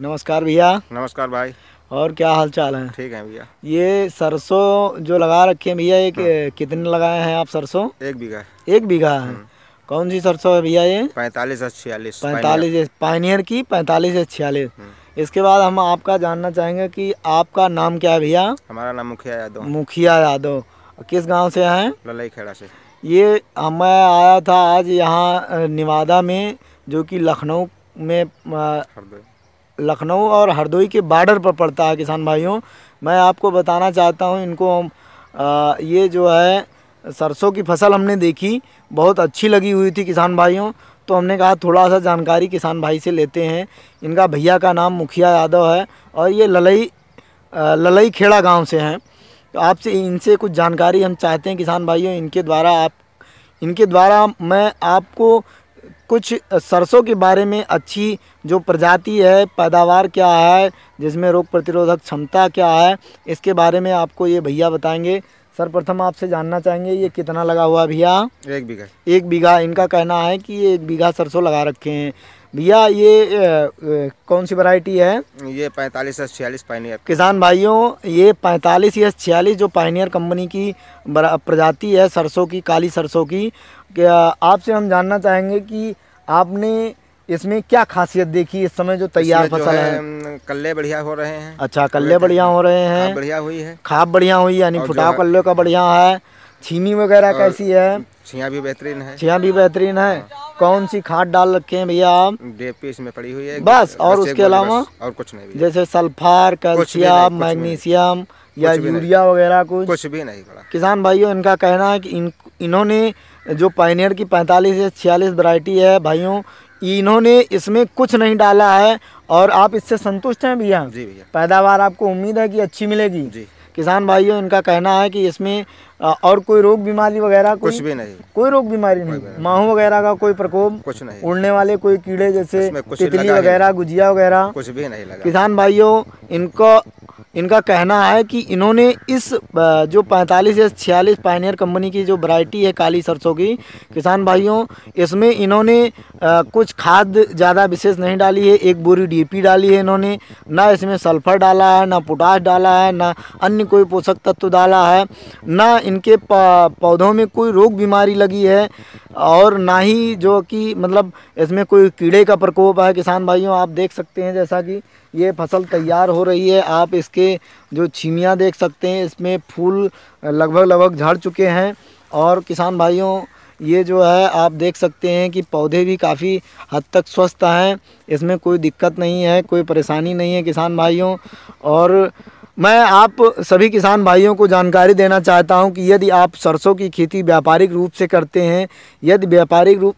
नमस्कार भैया नमस्कार भाई और क्या हाल चाल है ठीक है भैया ये सरसों जो लगा रखे हैं भैया एक हाँ। कितने लगाए हैं आप सरसों एक बीघा एक बीघा है हाँ। कौन सी सरसों है भैया ये पैंतालीस से छियालीस पैंतालीस पाइनियर की पैंतालीस या छियालीस हाँ। इसके बाद हम आपका जानना चाहेंगे कि आपका नाम क्या है भैया हमारा नाम मुखिया यादव मुखिया यादव किस गाँव से हैं ललई खेड़ा से ये हमें आया था आज यहाँ निवादा में जो कि लखनऊ में लखनऊ और हरदोई के बॉर्डर पर पड़ता है किसान भाइयों मैं आपको बताना चाहता हूँ इनको आ, ये जो है सरसों की फसल हमने देखी बहुत अच्छी लगी हुई थी किसान भाइयों तो हमने कहा थोड़ा सा जानकारी किसान भाई से लेते हैं इनका भैया का नाम मुखिया यादव है और ये ललई ललई खेड़ा गाँव से हैं तो आपसे इनसे कुछ जानकारी हम चाहते हैं किसान भाइयों इनके द्वारा आप इनके द्वारा मैं आपको कुछ सरसों के बारे में अच्छी जो प्रजाति है पैदावार क्या है जिसमें रोग प्रतिरोधक क्षमता क्या है इसके बारे में आपको ये भैया बताएंगे सर्वप्रथम आपसे जानना चाहेंगे ये कितना लगा हुआ भैया एक बीघा एक बीघा इनका कहना है कि ये एक बीघा सरसों लगा रखे हैं भैया ये ए, ए, कौन सी वैरायटी है ये पैंतालीस एस छियालीस पाइनियर किसान भाइयों ये पैंतालीस एस छियालीस जो पाइनियर कंपनी की प्रजाति है सरसों की काली सरसों की आपसे हम जानना चाहेंगे कि आपने इसमें क्या खासियत देखी इस समय जो तैयार फसल है, है कल्ले बढ़िया हो रहे हैं अच्छा कल्ले बढ़िया हो रहे हैं बढ़िया हुई है खाप बढ़िया हुई है यानी फुटाव कल्ले का बढ़िया है छीनी वगैरह कैसी है छिया भी बेहतरीन है छिया भी बेहतरीन है कौन सी खाद डाल रखे हैं भैया आप डीएपी इसमें पड़ी हुई है बस और उसके अलावा और कुछ नहीं जैसे सल्फर कैल्शियम मैग्नीशियम या यूरिया वगैरह कुछ कुछ भी नहीं पड़ा किसान भाइयों इनका कहना है कि इन इन्होंने जो पाइनियर की 45 या छियालीस वरायटी है भाइयों इन्होंने इसमें कुछ नहीं डाला है और आप इससे संतुष्ट हैं भैया जी भैया पैदावार आपको उम्मीद है कि अच्छी मिलेगी जी किसान भाइयों इनका कहना है कि इसमें और कोई रोग बीमारी वगैरह कुछ भी नहीं कोई रोग बीमारी नहीं माहू वगैरह का कोई प्रकोप कुछ नहीं उड़ने वाले कोई कीड़े जैसे तितली वगैरह गुजिया वगैरह कुछ भी नहीं लगा किसान भाइयों इनको इनका कहना है कि इन्होंने इस जो 45 या छियालीस पाइनियर कंपनी की जो वैरायटी है काली सरसों की किसान भाइयों इसमें इन्होंने कुछ खाद ज़्यादा विशेष नहीं डाली है एक बोरी डीपी डाली है इन्होंने ना इसमें सल्फ़र डाला है ना पोटास डाला है ना अन्य कोई पोषक तत्व डाला है ना इनके पौधों में कोई रोग बीमारी लगी है और ना ही जो कि मतलब इसमें कोई कीड़े का प्रकोप है किसान भाइयों आप देख सकते हैं जैसा कि ये फसल तैयार हो रही है आप इसके जो छीमियाँ देख सकते हैं इसमें फूल लगभग लगभग झड़ चुके हैं और किसान भाइयों ये जो है आप देख सकते हैं कि पौधे भी काफ़ी हद तक स्वस्थ हैं इसमें कोई दिक्कत नहीं है कोई परेशानी नहीं है किसान भाइयों और मैं आप सभी किसान भाइयों को जानकारी देना चाहता हूं कि यदि आप सरसों की खेती व्यापारिक रूप से करते हैं यदि व्यापारिक रूप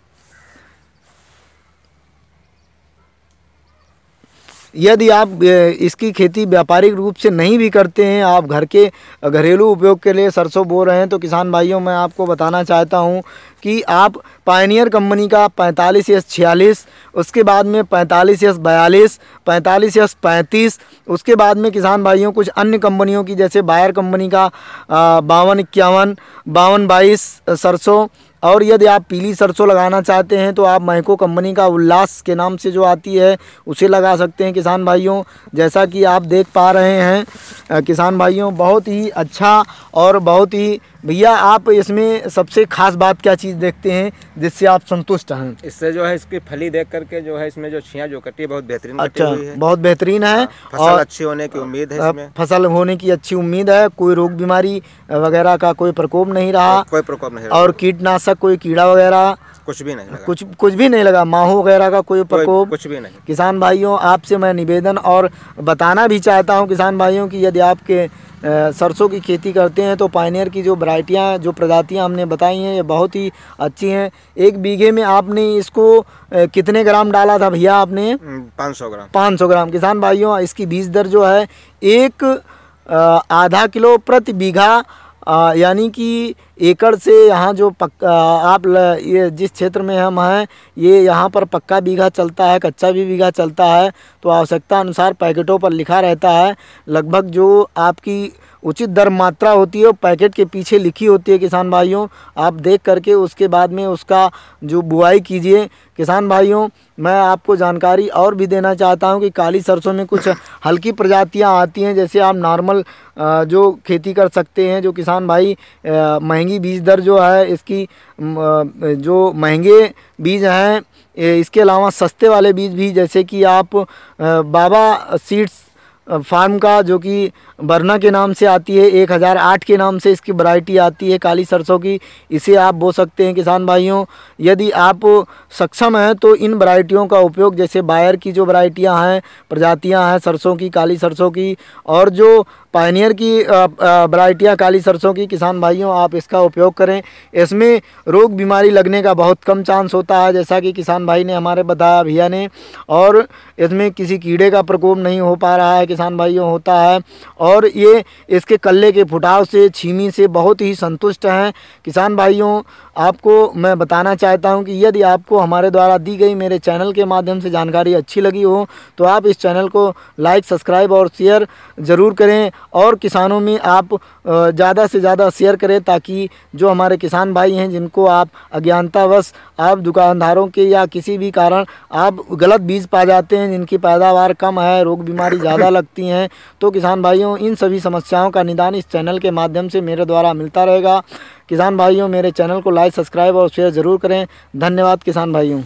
यदि आप इसकी खेती व्यापारिक रूप से नहीं भी करते हैं आप घर के घरेलू उपयोग के लिए सरसों बो रहे हैं तो किसान भाइयों मैं आपको बताना चाहता हूँ कि आप पायनियर कंपनी का पैंतालीस एस छियालीस उसके बाद में पैंतालीस एस बयालीस पैंतालीस एस पैंतीस उसके बाद में किसान भाइयों कुछ अन्य कंपनियों की जैसे बायर कंपनी का बावन इक्यावन बावन बाईस सरसों और यदि आप पीली सरसों लगाना चाहते हैं तो आप महको कंपनी का उल्लास के नाम से जो आती है उसे लगा सकते हैं किसान भाइयों जैसा कि आप देख पा रहे हैं किसान भाइयों बहुत ही अच्छा और बहुत ही भैया आप इसमें सबसे खास बात क्या चीज़ देखते हैं जिससे आप संतुष्ट हैं इससे जो है इसकी फली देख करके जो है इसमें जो छिया जो कटी है बहुत बेहतरीन अच्छा है। बहुत बेहतरीन है हाँ, फसल और अच्छी होने की उम्मीद है इसमें फसल होने की अच्छी उम्मीद है कोई रोग बीमारी वगैरह का कोई प्रकोप नहीं रहा हाँ, कोई प्रकोप नहीं और कीटनाशक कोई कीड़ा वगैरह कुछ भी नहीं लगा कुछ कुछ भी नहीं लगा माहू वगैरह का कोई प्रकोप कुछ भी नहीं किसान भाइयों आपसे मैं निवेदन और बताना भी चाहता हूँ किसान भाइयों की यदि आपके सरसों की खेती करते हैं तो पाइनियर की जो वराइटियाँ जो प्रजातियाँ हमने बताई हैं ये बहुत ही अच्छी हैं एक बीघे में आपने इसको कितने ग्राम डाला था भैया आपने हम्म, पाँच ग्राम पाँच ग्राम किसान भाइयों इसकी बीज दर जो है एक आधा किलो प्रति बीघा यानी कि एकड़ से यहाँ जो पक्का आप ल, ये जिस क्षेत्र में हम हैं ये यहाँ पर पक्का बीघा चलता है कच्चा भी बीघा चलता है तो आवश्यकता अनुसार पैकेटों पर लिखा रहता है लगभग जो आपकी उचित दर मात्रा होती है वो पैकेट के पीछे लिखी होती है किसान भाइयों आप देख करके उसके बाद में उसका जो बुआई कीजिए किसान भाइयों मैं आपको जानकारी और भी देना चाहता हूं कि काली सरसों में कुछ हल्की प्रजातियां आती हैं जैसे आप नॉर्मल जो खेती कर सकते हैं जो किसान भाई महंगी महंगी बीज दर जो है इसकी जो महंगे बीज हैं इसके अलावा सस्ते वाले बीज भी जैसे कि आप बाबा सीड्स फार्म का जो कि बरना के नाम से आती है एक हज़ार आठ के नाम से इसकी वैरायटी आती है काली सरसों की इसे आप बो सकते हैं किसान भाइयों यदि आप सक्षम हैं तो इन वैरायटियों का उपयोग जैसे बायर की जो वैरायटियां हैं प्रजातियां हैं सरसों की काली सरसों की और जो पायनियर की वराइटियाँ काली सरसों की किसान भाइयों आप इसका उपयोग करें इसमें रोग बीमारी लगने का बहुत कम चांस होता है जैसा कि किसान भाई ने हमारे बताया भैया ने और इसमें किसी कीड़े का प्रकोप नहीं हो पा रहा है किसान भाइयों होता है और ये इसके कल्ले के फुटाव से छीमी से बहुत ही संतुष्ट हैं किसान भाइयों आपको मैं बताना चाहता हूँ कि यदि आपको हमारे द्वारा दी गई मेरे चैनल के माध्यम से जानकारी अच्छी लगी हो तो आप इस चैनल को लाइक सब्सक्राइब और शेयर ज़रूर करें और किसानों में आप ज़्यादा से ज़्यादा शेयर करें ताकि जो हमारे किसान भाई हैं जिनको आप अज्ञानतावश आप दुकानदारों के या किसी भी कारण आप गलत बीज पा जाते हैं जिनकी पैदावार कम है रोग बीमारी ज़्यादा लगती हैं तो किसान भाइयों इन सभी समस्याओं का निदान इस चैनल के माध्यम से मेरे द्वारा मिलता रहेगा किसान भाइयों मेरे चैनल को लाइक सब्सक्राइब और शेयर ज़रूर करें धन्यवाद किसान भाइयों